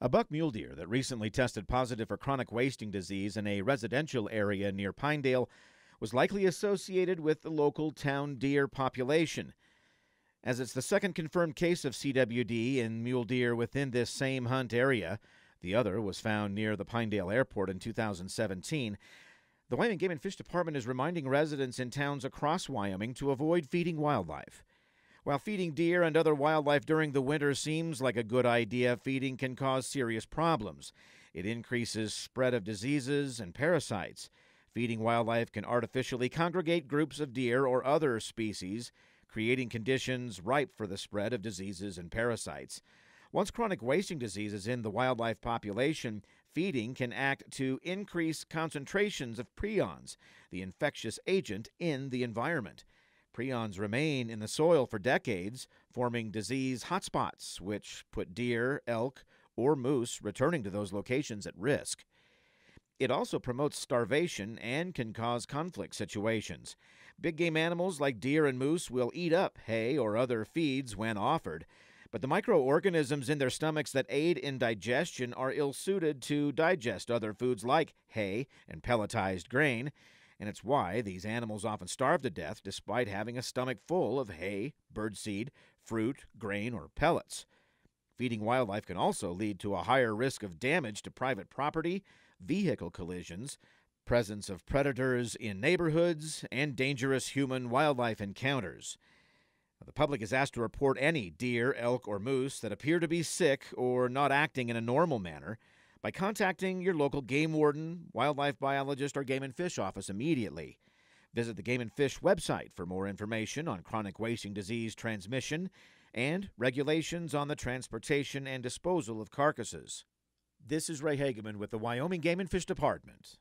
A buck mule deer that recently tested positive for chronic wasting disease in a residential area near Pinedale was likely associated with the local town deer population. As it's the second confirmed case of CWD in mule deer within this same hunt area, the other was found near the Pinedale Airport in 2017. The Wyoming Game and Fish Department is reminding residents in towns across Wyoming to avoid feeding wildlife. While feeding deer and other wildlife during the winter seems like a good idea, feeding can cause serious problems. It increases spread of diseases and parasites. Feeding wildlife can artificially congregate groups of deer or other species, creating conditions ripe for the spread of diseases and parasites. Once chronic wasting disease is in the wildlife population, feeding can act to increase concentrations of prions, the infectious agent in the environment. Prions remain in the soil for decades, forming disease hotspots, which put deer, elk, or moose returning to those locations at risk. It also promotes starvation and can cause conflict situations. Big game animals like deer and moose will eat up hay or other feeds when offered, but the microorganisms in their stomachs that aid in digestion are ill suited to digest other foods like hay and pelletized grain and it's why these animals often starve to death despite having a stomach full of hay, birdseed, fruit, grain, or pellets. Feeding wildlife can also lead to a higher risk of damage to private property, vehicle collisions, presence of predators in neighborhoods, and dangerous human wildlife encounters. The public is asked to report any deer, elk, or moose that appear to be sick or not acting in a normal manner by contacting your local game warden, wildlife biologist, or game and fish office immediately. Visit the Game and Fish website for more information on chronic wasting disease transmission and regulations on the transportation and disposal of carcasses. This is Ray Hageman with the Wyoming Game and Fish Department.